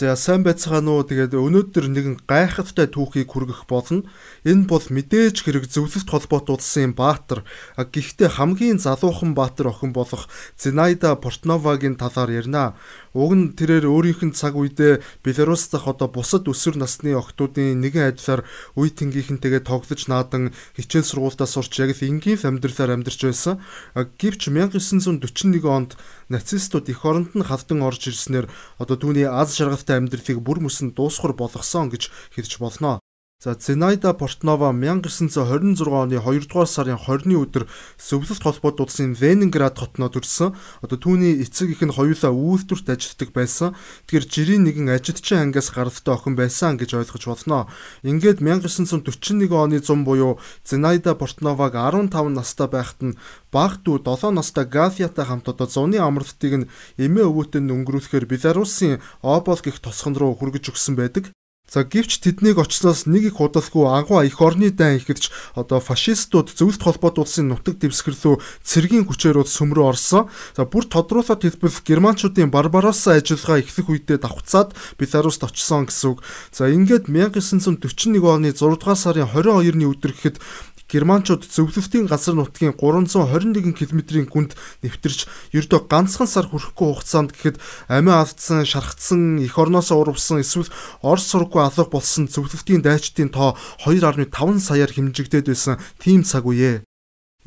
За сайн байцгаана уу. Тэгээд өнөөдөр нэгэн гайхалтай түүхийг хүргэх болно. Энэ бол мэдээж хэрэг зөвлөлт холбоот улсын Баатар. Гэхдээ хамгийн залуухан Баатар охин болох Зинаида Портновагийн талаар ярина. Уг нь тэрээр өөрийнх нь цаг үедээ Беларусь дахь одоо бусад өсвөр насны охтуудын нэгэн адилаар үе тэнгийнхэнтэйгээ тоглож наадан хичээл сургуультаа сурч яг л энгийн амьдралаар амьдарч байсан. Гэвч 1941 онд нацистууд эх оронд нь хавдан орж ирснээр одоо түүний аз жаргалтай амьдралыг бүр мөсөн дуусгар болгосон гэж хэлж болно. За Зинаида Портнова 1926 оны 2 дугаар сарын 20-ны өдөр Сөвлөлт холбоод дуудсан Ленинград хотноо төрсэн. Одоо түүний эцэг их нь хоёулаа үйлдвэрт ажилладаг байсан. Тэгэр жирийн нэгэн ажилтчин ангиас гаралтай охин байсан гэж ойлгож болно. Ингээд 1941 оны 100 буюу Зинаида Портноваг 15 настай байхад нь баг дүү 7 настай Гафиатай хамт одоо зуны амралтыг нь эмээ өвгөтэй нь өнгөрүүлэхээр Беларусын Обол гих тосгон руу хүргэж өгсөн байдаг. За гівч тэднийг очлоос нэг их удалгүй агуу их орны дан ихэрч одоо фашистууд зөвлөлт холбоот улсын нутаг дэвсгэр рүү цэргийн хүчээр бол сүмрөө орсон. За бүр тодруулаад хэлбэл германчуудын Барбаросса ажиллагаа эхлэх үедээ давхцаад Беларуст очсон гэсэн үг. За ингээд 1941 оны 6 дугаар сарын 22-ны өдөр гэхэд Германчууд зөвлөвтийн газар нутгийн 321 км-ийн гүнд нэвтэрч ердөө ганцхан сар хүрэхгүй хугацаанд гэхэд амиа алдсан, шархтсан, эх орноосоо урвсан эсвэл Орос сургуу алга болсон зөвлөвтийн дайчдын тоо 2.5 саяар хэмжигдээд байсан тийм цаг үе.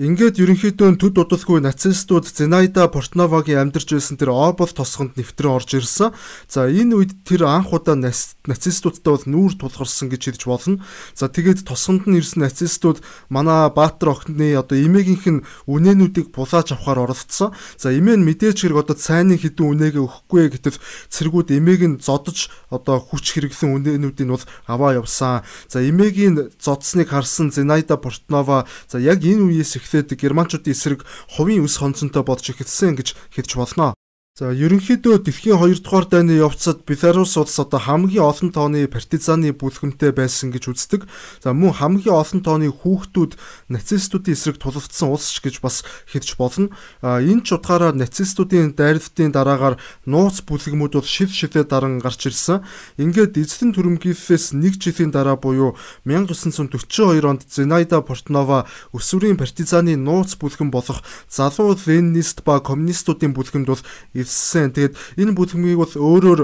Ингээд ерөнхийдөө төд удалгүй нацистууд Зинаида Портновагийн амьдарч байсан тэр Орбол тосгонд нэвтрэн орж ирсэн. За энэ үед тэр анх удаа нацистуудтай бол нүүр тулгарсан гэж хэлж болно. За тэгээд тосгонд нь ирсэн нацистууд манай Баатар охины одоо эмээгийнх нь үнээнүүдийг булааж авахаар оролцсон. За эмээ нь мэдээж хэрэг одоо цайны хідэн үнээгээ өгөхгүй гэтэл цэргүүд эмээг нь зодож одоо хүч хэрэглэн үнээнүүдийг бол аваа явсан. За эмээгийн зодсныг харсан Зинаида Портнова за яг энэ үеэс эхлээд германчуудын эсрэг хувийн өс хонцонтой болж эхэлсэн гэж хэлж болно. За ерөнхийдөө дэлхийн 2 дугаар дайны явцад Беларусь улс одоо хамгийн олон тооны партизаны бүлгэмтэй байсан гэж үздэг. За мөн хамгийн олон тооны хүүхдүүд нацистуудын эсрэг тулалдсан улс ч гэж бас хэлж болно. А энэ ч утгаараа нацистуудын дайралтын дараагаар нууц бүлгэмүүд бол шил шилээ даран гарч ирсэн. Ингээд эзлэн түрэмгийлсээс 1 жилийн дараа буюу 1942 онд Зинаида Портнова өсвөрийн партизаны нууц бүлгэм болох залуу ленинист ба коммунистуудын бүлгэмд бол ирсэн. Тэгээд энэ бүлгмийг бол өөрөөр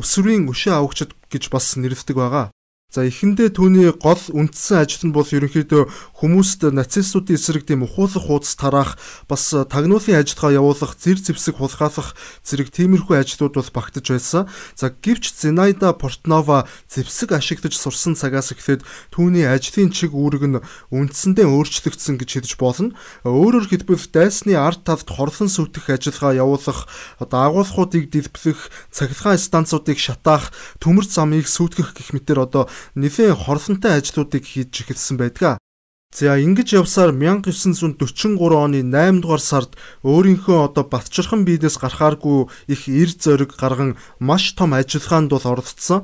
өсврийн өшөө авахчд гэж бас нэрвдэг байгаа. За эхэндээ түүний гол үндсэн ажил нь бол ерөнхийдөө хүмүүст нацистуудын эсрэг дэм ухуулах хуудас тараах бас тагнуулын ажиллагаа явуулах зэр зэвсэг хулгайлах зэрэг тиймэрхүү ажлууд бол багтаж байсан. За гэвч Зинаида Портнова зэвсэг ашиглаж сурсан цагаас эхлээд түүний ажлын чиг үүрэг нь үндсэндээ өөрчлөгдсөн гэж хэлж болно. Өөрөөр хэлбэл дайсны арт талд хорлон сүтэх ажиллагаа явуулах, одоо агуулгуудыг дэлбэлэх, цахилгаан станцуудыг шатаах, төмөр замыг сүтгэх гэх мэтэр одоо нэлээд хорсонтой ажлуудыг хийж эхэлсэн байдаг. За ингэж явсаар 1943 оны 8 дугаар сард өөрийнхөө одоо батчирхан бизнес гарахааргүй их эр зориг гарган маш том ажиллагаанд бол оролцсон.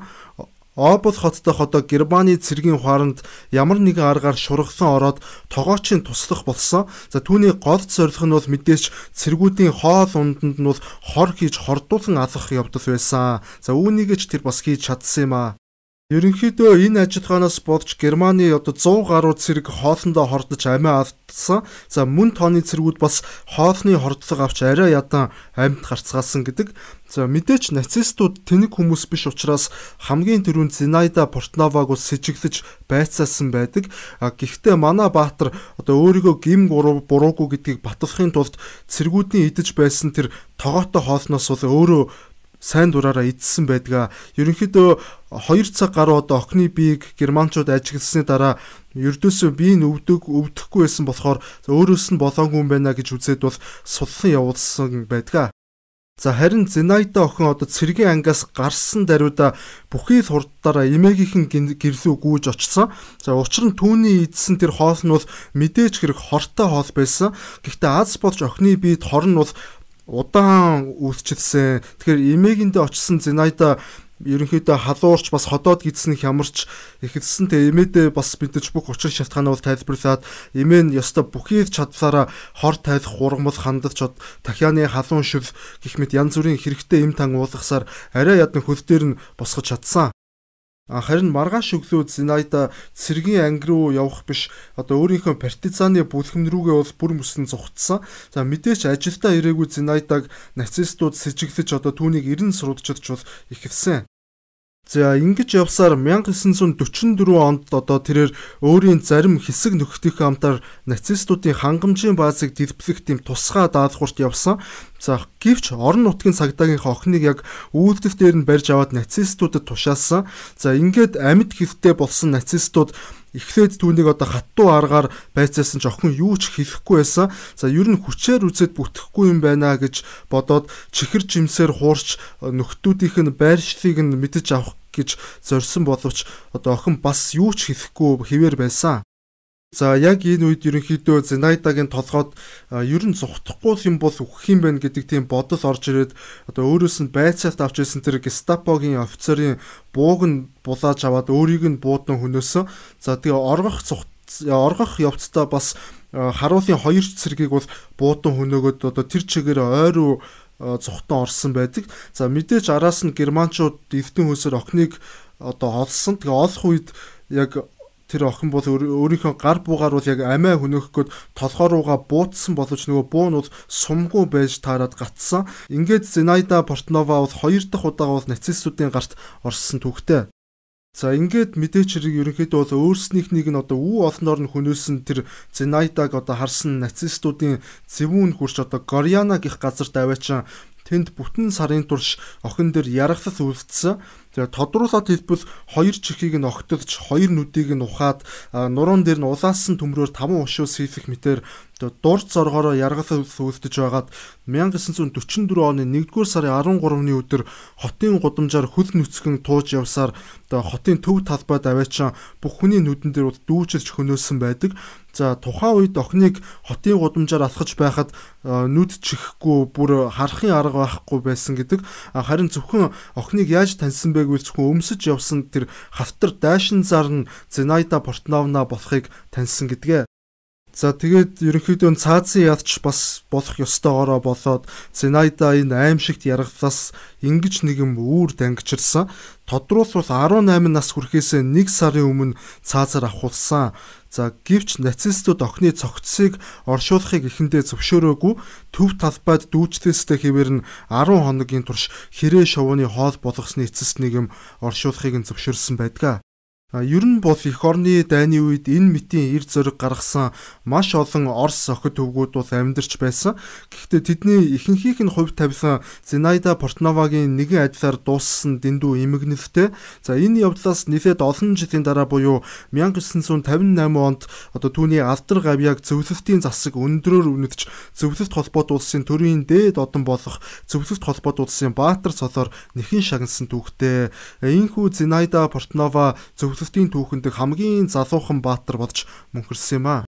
Обл хот дох одоо Германы цэргийн хооронд ямар нэгэн аргаар шургасан ороод тогоочийн туслах болсон. За түүний гол зорилго нь бол мэдээж цэргүүдийн хоол унданд нь бол хор хийж хордуулсан алах явдал байсан. За үүнийг ч тэр бас хийж чадсан юм аа. Ерөнхийдөө энэ ажиллагаанаас болж Германы одоо 100 гаруй цэрэг хоолндоо хордож амиа алдсан. За мөн тооны цэргүүд бас хоолны хордлого авч арай ядан амьд гарцгаасан гэдэг. За мэдээч нацистууд тэнэг хүмүүс биш учраас хамгийн түрүүнд Зинаида Портноваг ус сэжиглэж байцаасан байдаг. Гэхдээ манай Баатар одоо өөрийгөө гим буруугүй гэдгийг батлахын тулд цэргүүдийн идэж байсан тэр тогоотой хоолноос бол өөрөө сайн дураараа эзсэн байдгаа. Ерөнхийдөө 2 цаг гаруй одоо охины биеийг германчууд ажигласны дараа ердөөсөө бие нь өвдөг өвдөхгүй байсан болохоор өөрөөс нь болоогүй юм байна гэж үзээд бол сулхан явуулсан байдгаа. За харин Зинайда охин одоо цэргийн ангаас гарсан даруйда бүхий л хурдаараа эмээгийнхэн гэрлүү гүйж очсон. За учир нь түүний эдсэн тэр хоол нь бол мэдээж хэрэг хортой хоол байсан. Гэхдээ Аз болж охины биед хор нь бол удаан үүсчилсэн. Тэгэхээр эмээгэндээ очсон Зинайда ерөнхийдөө халуурч бас ходоод гидсэн хямарч эхэлсэн тэгээ эмээдээ бас бидэж бүх учир шалтгааныг тайлбарлаад эмээ нь ёстой бүхий чадлаараа хор тайлах хурмал хандалч тахианы халуун шүл гих мэт янз бүрийн хэрэгтэй эм тан уулгасаар арай ядан хөл дээр нь босгож чадсан. Харин маргааш өглөөд Зинайда цэргийн анги руу явах биш одоо өөрийнхөө партизаны бүлхэм рүүгээ бол бүр мөсөн зугтсан. За мэдээч ажилдаа ирээгүй Зинайдаг нацистууд сэжиглэж одоо түүнийг 90 сурвалжтч бол ихэлсэн. За ингэж явсаар 1944 онд одоо тэрээр өөрийн зарим хэсэг нөхдөхийн хамтаар нацистуудын хангамжийн баазыг дэлбэлэх тийм тусгай даалгаврт явсан. За гівч орон нутгийн цагдаагийн охиныг яг үйлдэл дээр нь барьж аваад нацистуудад тушаасан. За ингээд амьд хэвтэй болсон нацистууд эхлээд түүнийг одоо хаттуу аргаар байцаасан ч охин юу ч хэлэхгүй байсан. За ер нь хүчээр үзэд бүтэхгүй юм байна гэж бодоод чихэр жимсээр хуурч э, нөхдүүдийнх нь байршлыг нь мэдэж авах гэж зорьсон боловч одоо охин бас юу ч хэлэхгүй хэвээр байсан. За яг энэ үед ерөнхийдөө Зинайдагийн толгойд ер нь зүхтахгүй юм бол үхэх юм байна гэдэг тийм бодол орж ирээд одоо өөрөөс нь байцаалт авч ирсэн тэр Гестапогийн офицерын бууг нь булааж аваад өөрийг нь буудан хөнөөсөн. За тэгээ оргох зүхт оргох явцдаа бас харуулын хоёр цэргийг бол буудан хөнөөгөөд одоо тэр чигээр ойр зүхтэн орсон байдаг. За мэдээж араас нь германчууд эрдэн хөөсөр окныг одоо олсон. Тэгээ олох үед яг тэр охин бол өөрийнхөө гар буугаар бол яг амиа хөнөөхгөд толгоо руугаа буутсан боловч нөгөө буунууд сумгүй байж таарад гатсан. Ингээд Зинаида Портнова бол хоёр дахь удаа бол нацистуудын гарт орсон түүхтэй. За ингээд мэдээч хэрэг ерөнхийдөө бол өөрснийх нэг нь одоо үе олноор нь хөнөөсөн тэр Зинайдаг одоо харсан нацистуудын зэвүүн хурч одоо Горяна гих газарт аваачаа тэнд бүтэн сарын турш охин дээр яргасас үлдсэн. Тэгээ тодруулаад хэлбэл хоёр чихийг нь огтолж, хоёр нүдийг нь ухаад, нуруунд дээр нь улаасан төмрөөр таван ушуус хийх мэтэр дур зоргоороо яргалсан сүйлтэж байгаад 1944 оны 1-р сарын 13-ны өдөр хотын гудамжаар хөл нүцгэн тууж явсаар хотын төв талбай даваачаа бүх хүний нүдэн дээр бол дүүжилж хөнөөсөн байдаг. За тухайн үед охиныг хотын гудамжаар алхаж байхад нүд чихгүй бүр харахын арга байхгүй байсан гэдэг. Харин зөвхөн охиныг яаж таньсан бэ Барсаг үйлсхүүн өмсөж явсан тэр хавтар дайшин зар нь Зинаида Портновна болохыг таньсан гэдгээ За тэгээд ерөнхийдөө цаазын ядч бас болох ёстойгоороо болоод Зинайда энэ аимшигт яргалаас ингэж нэгэн үүр дангичирсан. Тодруулбал 18 нас хүрэхээс 1 сарын өмнө цаазаар авахулсан. За гівч нацистууд охины цогцсыг оршуулахыг эхэндээ зөвшөөрөөгүй төв талбайд дүүчтэйстэй хэвээр нь 10 хоногийн турш хэрэг шовууны хоол болгосны эцэс нэгм оршуулахыг нь зөвшөөрсөн байдгаа. Ер нь бол эх орны дайны үед энэ мэтийн эр зориг гаргасан маш олон Орос охид төвгүүд бол амьдарч байсан. Гэхдээ тэдний ихэнхийг нь хувь тавьсан Зинаида Портновагийн нэгэн ажиллаар дууссан дэндүү эмгэнэлтэй. За энэ явдлаас нэлээд олон жилийн дараа буюу 1958 онд одоо түүний алдар гавьяаг зөвлөлтийн засаг өндрөөр үнэтж зөвлөлт холбоот улсын төрийн дээд одон болох зөвлөлт холбоот улсын Баатар цолоор нэхэн шагнасан түүхтэй. Иймхүү э, Зинаида Портнова зөв Хөвсөстийн түүхэнд хамгийн залуухан баатар болж мөнхөрсөн юм аа.